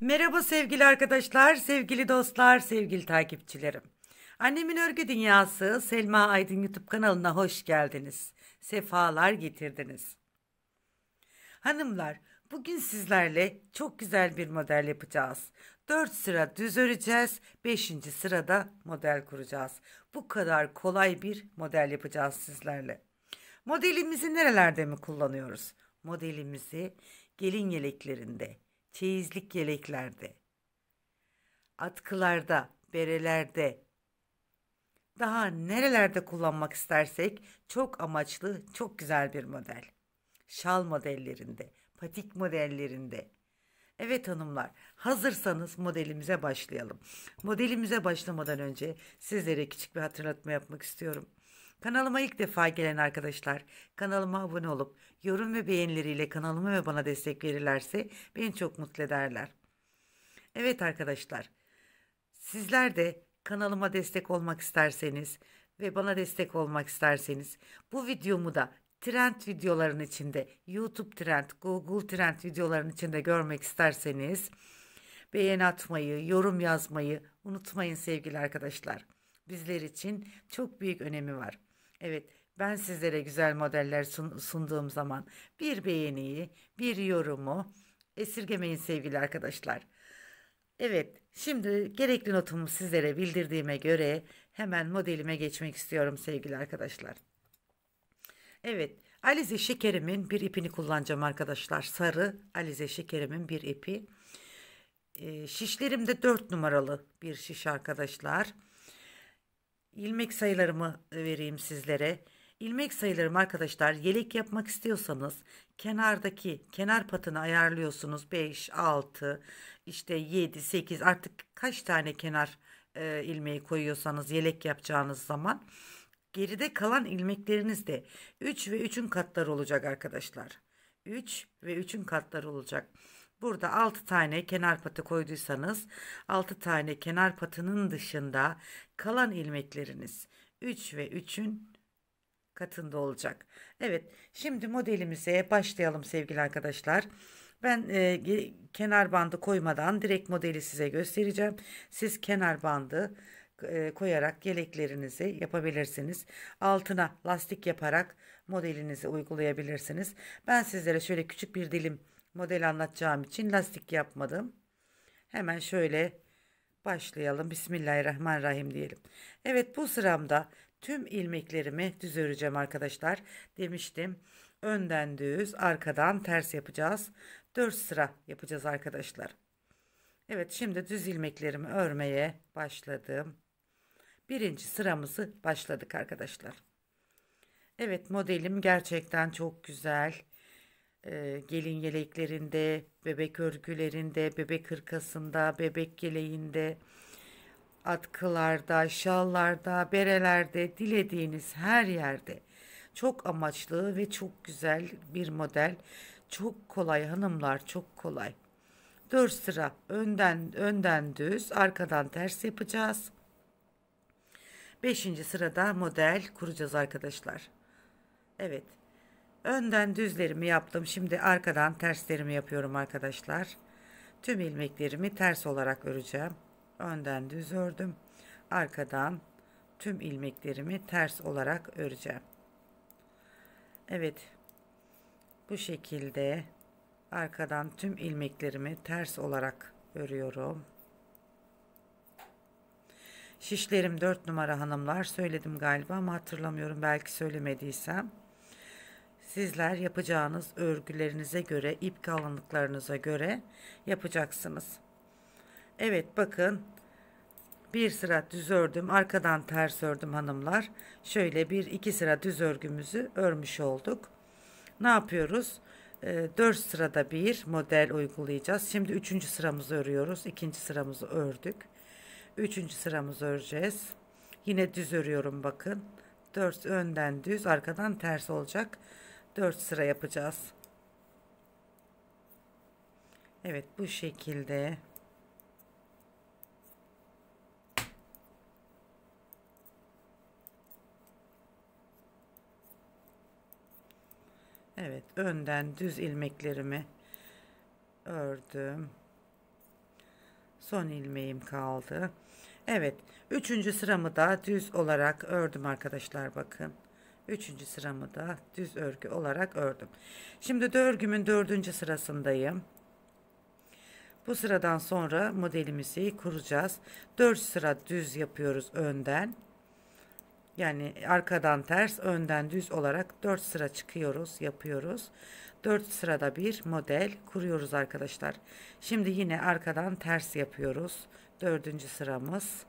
Merhaba sevgili arkadaşlar, sevgili dostlar, sevgili takipçilerim. Annemin Örgü Dünyası Selma Aydın YouTube kanalına hoş geldiniz. Sefalar getirdiniz. Hanımlar, bugün sizlerle çok güzel bir model yapacağız. 4 sıra düz öreceğiz, 5. sırada model kuracağız. Bu kadar kolay bir model yapacağız sizlerle. Modelimizi nerelerde mi kullanıyoruz? Modelimizi gelin yeleklerinde, çeyizlik yeleklerde, atkılarda, berelerde, daha nerelerde kullanmak istersek çok amaçlı, çok güzel bir model. Şal modellerinde, patik modellerinde. Evet hanımlar, hazırsanız modelimize başlayalım. Modelimize başlamadan önce sizlere küçük bir hatırlatma yapmak istiyorum. Kanalıma ilk defa gelen arkadaşlar kanalıma abone olup yorum ve beğenileriyle kanalıma ve bana destek verirlerse beni çok mutlu ederler. Evet arkadaşlar sizler de kanalıma destek olmak isterseniz ve bana destek olmak isterseniz bu videomu da trend videoların içinde YouTube trend, Google trend videoların içinde görmek isterseniz beğeni atmayı, yorum yazmayı unutmayın sevgili arkadaşlar bizler için çok büyük önemi var. Evet ben sizlere güzel modeller sun sunduğum zaman bir beğeniyi, bir yorumu esirgemeyin sevgili arkadaşlar. Evet, şimdi gerekli notumu sizlere bildirdiğime göre hemen modelime geçmek istiyorum sevgili arkadaşlar. Evet, alize şekerimin bir ipini kullanacağım arkadaşlar. Sarı alize şekerimin bir ipi. Ee, şişlerim de 4 numaralı bir şiş arkadaşlar ilmek sayılarımı e, vereyim sizlere. İlmek sayılarım arkadaşlar yelek yapmak istiyorsanız kenardaki kenar patını ayarlıyorsunuz 5 6 işte 7 8 artık kaç tane kenar e, ilmeği koyuyorsanız yelek yapacağınız zaman geride kalan ilmekleriniz de 3 ve 3'ün katları olacak arkadaşlar 3 ve 3'ün katları olacak. Burada 6 tane kenar patı koyduysanız 6 tane kenar patının dışında kalan ilmekleriniz 3 ve 3'ün katında olacak. Evet şimdi modelimize başlayalım sevgili arkadaşlar. Ben e, kenar bandı koymadan direkt modeli size göstereceğim. Siz kenar bandı e, koyarak yeleklerinizi yapabilirsiniz. Altına lastik yaparak modelinizi uygulayabilirsiniz. Ben sizlere şöyle küçük bir dilim model anlatacağım için lastik yapmadım. Hemen şöyle başlayalım. Bismillahirrahmanirrahim diyelim. Evet bu sıramda tüm ilmeklerimi düz öreceğim arkadaşlar. Demiştim önden düz arkadan ters yapacağız. 4 sıra yapacağız arkadaşlar. Evet şimdi düz ilmeklerimi örmeye başladım. Birinci sıramızı başladık arkadaşlar. Evet modelim gerçekten çok güzel e, gelin yeleklerinde, bebek örgülerinde, bebek hırkasında, bebek geleğinde, atkılarda, şallarda, berelerde, dilediğiniz her yerde çok amaçlı ve çok güzel bir model. Çok kolay hanımlar, çok kolay. Dört sıra önden önden düz, arkadan ters yapacağız. Beşinci sırada model kuracağız arkadaşlar. Evet. Önden düzlerimi yaptım. Şimdi arkadan terslerimi yapıyorum arkadaşlar. Tüm ilmeklerimi ters olarak öreceğim. Önden düz ördüm. Arkadan tüm ilmeklerimi ters olarak öreceğim. Evet. Bu şekilde arkadan tüm ilmeklerimi ters olarak örüyorum. Şişlerim 4 numara hanımlar söyledim galiba ama hatırlamıyorum belki söylemediysem sizler yapacağınız örgülerinize göre ip kalınlıklarınıza göre yapacaksınız. Evet bakın bir sıra düz ördüm arkadan ters ördüm hanımlar şöyle bir iki sıra düz örgümüzü örmüş olduk ne yapıyoruz 4 ee, sırada bir model uygulayacağız. Şimdi üçüncü sıramızı örüyoruz. ikinci sıramızı ördük. üçüncü sıramızı öreceğiz. Yine düz örüyorum bakın. 4 önden düz arkadan ters olacak. 4 sıra yapacağız. Evet bu şekilde. Evet önden düz ilmeklerimi ördüm. Son ilmeğim kaldı. Evet üçüncü sıramı da düz olarak ördüm arkadaşlar bakın. Üçüncü sıramı da düz örgü olarak ördüm. Şimdi de örgümün dördüncü sırasındayım. Bu sıradan sonra modelimizi kuracağız. Dört sıra düz yapıyoruz önden. Yani arkadan ters, önden düz olarak dört sıra çıkıyoruz, yapıyoruz. Dört sırada bir model kuruyoruz arkadaşlar. Şimdi yine arkadan ters yapıyoruz. Dördüncü sıramız.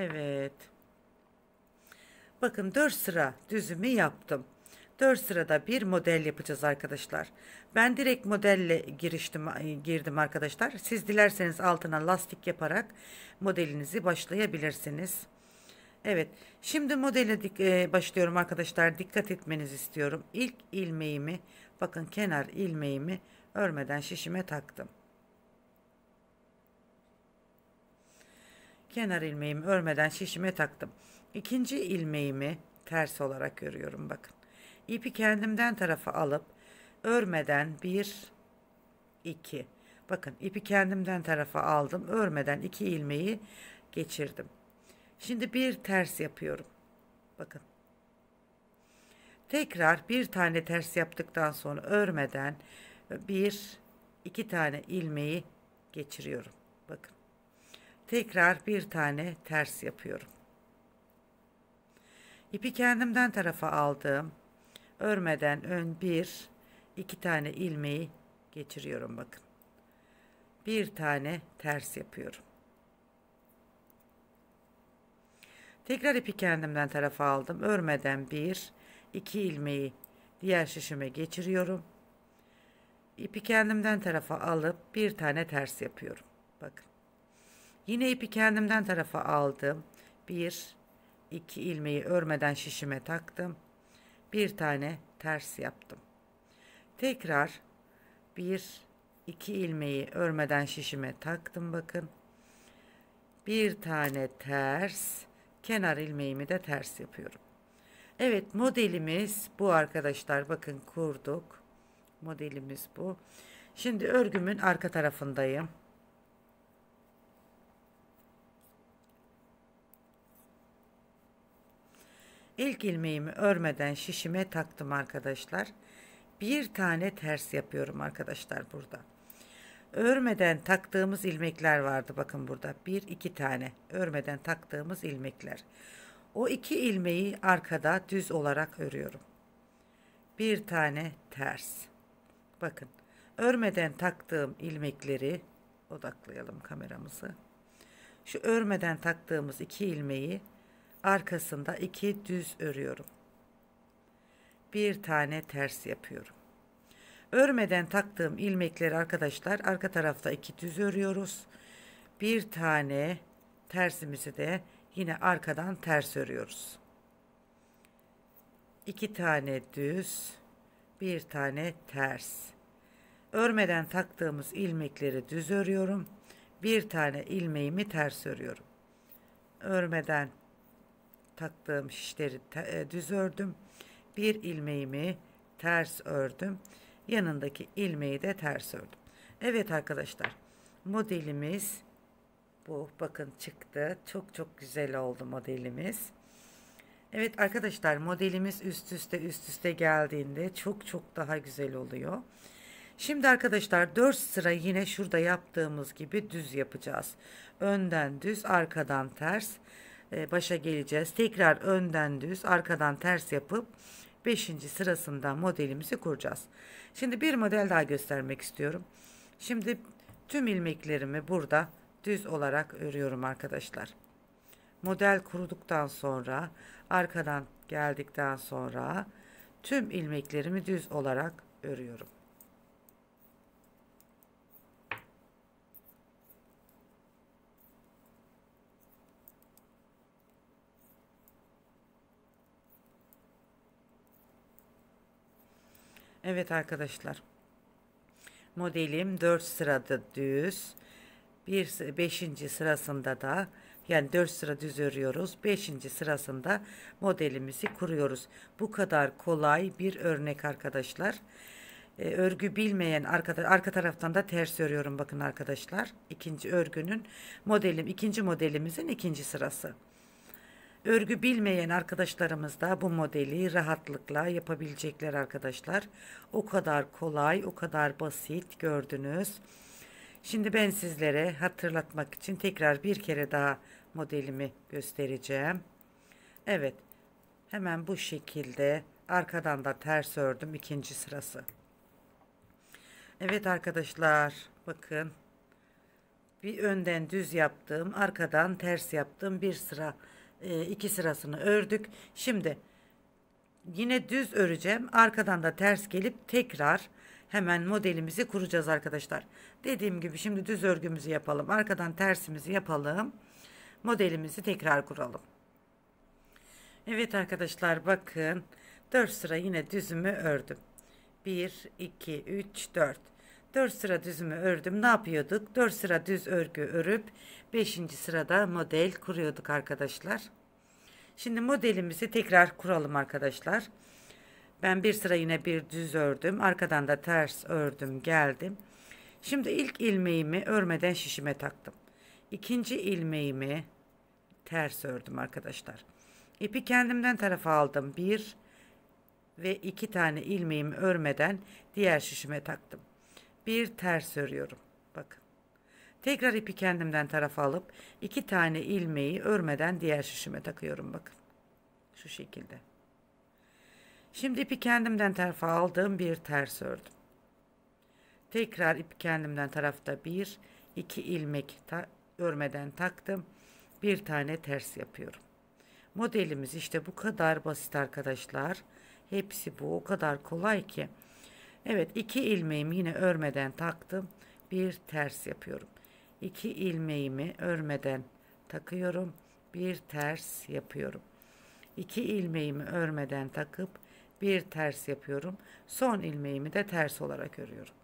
Evet. Bakın 4 sıra düzümü yaptım. 4 sırada bir model yapacağız arkadaşlar. Ben direkt modelle giriştim, e, girdim arkadaşlar. Siz dilerseniz altına lastik yaparak modelinizi başlayabilirsiniz. Evet şimdi modele dik, e, başlıyorum arkadaşlar. Dikkat etmenizi istiyorum. İlk ilmeğimi bakın kenar ilmeğimi örmeden şişime taktım. kenar ilmeğimi örmeden şişime taktım. İkinci ilmeğimi ters olarak örüyorum bakın. İpi kendimden tarafa alıp örmeden 1 2 bakın ipi kendimden tarafa aldım. Örmeden 2 ilmeği geçirdim. Şimdi bir ters yapıyorum. Bakın. Tekrar bir tane ters yaptıktan sonra örmeden bir iki tane ilmeği geçiriyorum. Bakın. Tekrar bir tane ters yapıyorum. İpi kendimden tarafa aldım. Örmeden ön bir, iki tane ilmeği geçiriyorum bakın. Bir tane ters yapıyorum. Tekrar ipi kendimden tarafa aldım. Örmeden bir, iki ilmeği diğer şişime geçiriyorum. İpi kendimden tarafa alıp bir tane ters yapıyorum. Bakın. Yine ipi kendimden tarafa aldım. 1 2 ilmeği örmeden şişime taktım. Bir tane ters yaptım. Tekrar 1 2 ilmeği örmeden şişime taktım bakın. Bir tane ters kenar ilmeğimi de ters yapıyorum. Evet modelimiz bu arkadaşlar bakın kurduk. Modelimiz bu. Şimdi örgümün arka tarafındayım. İlk ilmeğimi örmeden şişime taktım arkadaşlar. Bir tane ters yapıyorum arkadaşlar burada. Örmeden taktığımız ilmekler vardı bakın burada. Bir iki tane örmeden taktığımız ilmekler. O iki ilmeği arkada düz olarak örüyorum. Bir tane ters. Bakın örmeden taktığım ilmekleri odaklayalım kameramızı. Şu örmeden taktığımız iki ilmeği arkasında iki düz örüyorum bir tane ters yapıyorum örmeden taktığım ilmekleri arkadaşlar arka tarafta iki düz örüyoruz bir tane tersimizi de yine arkadan ters örüyoruz İki tane düz bir tane ters örmeden taktığımız ilmekleri düz örüyorum bir tane ilmeğimi ters örüyorum örmeden taktığım şişleri e, düz ördüm. Bir ilmeğimi ters ördüm. Yanındaki ilmeği de ters ördüm. Evet arkadaşlar modelimiz bu bakın çıktı. Çok çok güzel oldu modelimiz. Evet arkadaşlar modelimiz üst üste üst üste geldiğinde çok çok daha güzel oluyor. Şimdi arkadaşlar 4 sıra yine şurada yaptığımız gibi düz yapacağız. Önden düz arkadan ters. E, başa geleceğiz. Tekrar önden düz arkadan ters yapıp 5. sırasında modelimizi kuracağız. Şimdi bir model daha göstermek istiyorum. Şimdi tüm ilmeklerimi burada düz olarak örüyorum arkadaşlar. Model kuruduktan sonra arkadan geldikten sonra tüm ilmeklerimi düz olarak örüyorum. Evet arkadaşlar. Modelim 4 sırada düz. 1 5. sırasında da yani 4 sıra düz örüyoruz. 5. sırasında modelimizi kuruyoruz. Bu kadar kolay bir örnek arkadaşlar. Ee, örgü bilmeyen arkadaş arka taraftan da ters örüyorum bakın arkadaşlar. İkinci örgünün modelim ikinci modelimizin ikinci sırası. Örgü bilmeyen arkadaşlarımız da bu modeli rahatlıkla yapabilecekler arkadaşlar. O kadar kolay, o kadar basit gördünüz. Şimdi ben sizlere hatırlatmak için tekrar bir kere daha modelimi göstereceğim. Evet. Hemen bu şekilde arkadan da ters ördüm ikinci sırası. Evet arkadaşlar bakın bir önden düz yaptım arkadan ters yaptım bir sıra e, iki sırasını ördük. Şimdi yine düz öreceğim. Arkadan da ters gelip tekrar hemen modelimizi kuracağız arkadaşlar. Dediğim gibi şimdi düz örgümüzü yapalım. Arkadan tersimizi yapalım. Modelimizi tekrar kuralım. Evet arkadaşlar bakın 4 sıra yine düzümü ördüm. 1, 2, 3, 4. 4 sıra düzümü ördüm. Ne yapıyorduk? 4 sıra düz örgü örüp 5. sırada model kuruyorduk arkadaşlar. Şimdi modelimizi tekrar kuralım arkadaşlar. Ben bir sıra yine bir düz ördüm. Arkadan da ters ördüm geldim. Şimdi ilk ilmeğimi örmeden şişime taktım. İkinci ilmeğimi ters ördüm arkadaşlar. İpi kendimden tarafa aldım. Bir ve iki tane ilmeğimi örmeden diğer şişime taktım bir ters örüyorum. Bakın. Tekrar ipi kendimden tarafa alıp iki tane ilmeği örmeden diğer şişime takıyorum bakın. Şu şekilde. Şimdi ipi kendimden tarafa aldım bir ters ördüm. Tekrar ipi kendimden tarafta bir iki ilmek ta örmeden taktım. Bir tane ters yapıyorum. Modelimiz işte bu kadar basit arkadaşlar. Hepsi bu o kadar kolay ki. Evet iki ilmeğimi yine örmeden taktım. Bir ters yapıyorum. İki ilmeğimi örmeden takıyorum. Bir ters yapıyorum. İki ilmeğimi örmeden takıp bir ters yapıyorum. Son ilmeğimi de ters olarak örüyorum.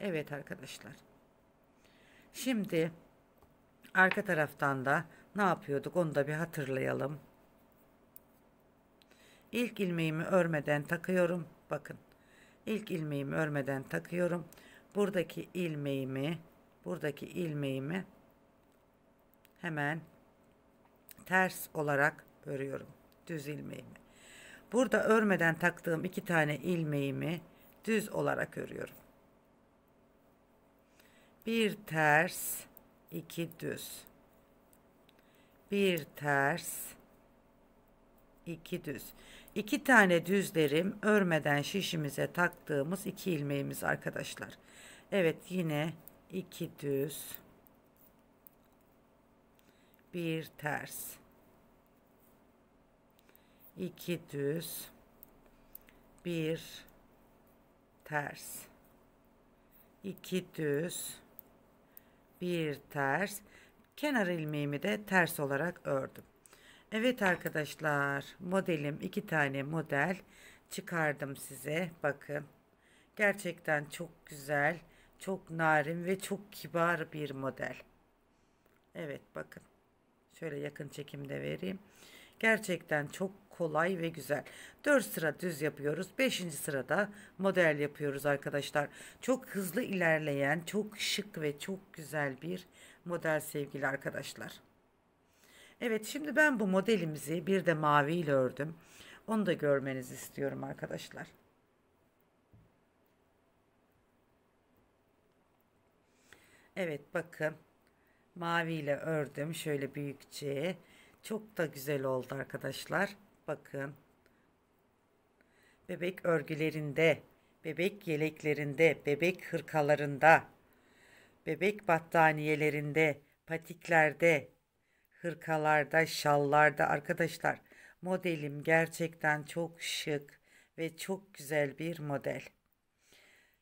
Evet arkadaşlar. Şimdi arka taraftan da ne yapıyorduk onu da bir hatırlayalım. İlk ilmeğimi örmeden takıyorum. Bakın İlk ilmeğimi örmeden takıyorum. Buradaki ilmeğimi buradaki ilmeğimi hemen ters olarak örüyorum. Düz ilmeğimi. Burada örmeden taktığım iki tane ilmeğimi düz olarak örüyorum. Bir ters, iki düz. Bir ters, iki düz. 2 tane düzlerim örmeden şişimize taktığımız 2 ilmeğimiz arkadaşlar. Evet yine 2 düz. 1 ters. 2 düz. 1 ters. 2 düz. 1 ters. Kenar ilmeğimi de ters olarak ördüm. Evet arkadaşlar modelim iki tane model çıkardım size bakın gerçekten çok güzel çok narin ve çok kibar bir model Evet bakın şöyle yakın çekimde vereyim gerçekten çok kolay ve güzel 4 sıra düz yapıyoruz 5. sırada model yapıyoruz arkadaşlar çok hızlı ilerleyen çok şık ve çok güzel bir model sevgili arkadaşlar Evet şimdi ben bu modelimizi bir de maviyle ördüm. Onu da görmenizi istiyorum arkadaşlar. Evet bakın maviyle ördüm şöyle büyükçe. Çok da güzel oldu arkadaşlar. Bakın bebek örgülerinde, bebek yeleklerinde, bebek hırkalarında, bebek battaniyelerinde, patiklerde, hırkalarda, şallarda arkadaşlar modelim gerçekten çok şık ve çok güzel bir model.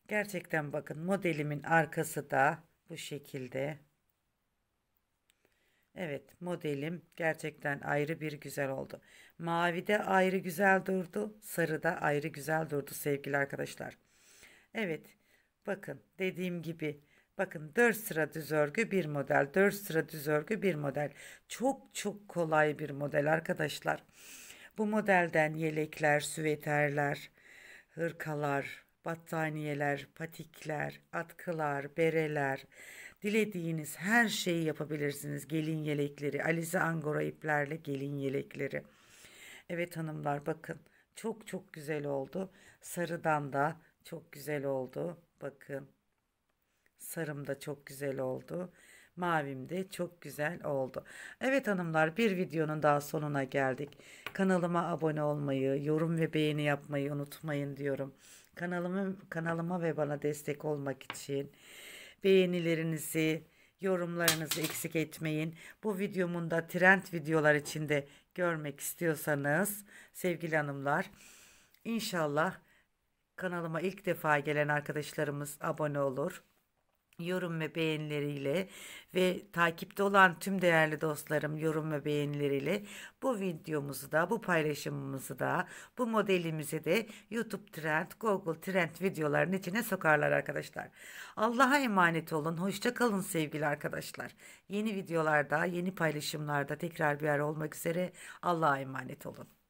Gerçekten bakın modelimin arkası da bu şekilde. Evet modelim gerçekten ayrı bir güzel oldu. Mavi de ayrı güzel durdu. Sarı da ayrı güzel durdu sevgili arkadaşlar. Evet bakın dediğim gibi Bakın 4 sıra düz örgü bir model. 4 sıra düz örgü bir model. Çok çok kolay bir model arkadaşlar. Bu modelden yelekler, süveterler, hırkalar, battaniyeler, patikler, atkılar, bereler, dilediğiniz her şeyi yapabilirsiniz. Gelin yelekleri, alize angora iplerle gelin yelekleri. Evet hanımlar bakın çok çok güzel oldu. Sarıdan da çok güzel oldu. Bakın Sarım da çok güzel oldu. Mavim de çok güzel oldu. Evet hanımlar bir videonun daha sonuna geldik. Kanalıma abone olmayı, yorum ve beğeni yapmayı unutmayın diyorum. Kanalımı, kanalıma ve bana destek olmak için beğenilerinizi, yorumlarınızı eksik etmeyin. Bu videomun da trend videolar içinde görmek istiyorsanız sevgili hanımlar inşallah kanalıma ilk defa gelen arkadaşlarımız abone olur yorum ve beğenileriyle ve takipte olan tüm değerli dostlarım yorum ve beğenileriyle bu videomuzu da bu paylaşımımızı da bu modelimizi de YouTube Trend, Google Trend videoların içine sokarlar arkadaşlar. Allah'a emanet olun. Hoşça kalın sevgili arkadaşlar. Yeni videolarda, yeni paylaşımlarda tekrar bir yer olmak üzere Allah'a emanet olun.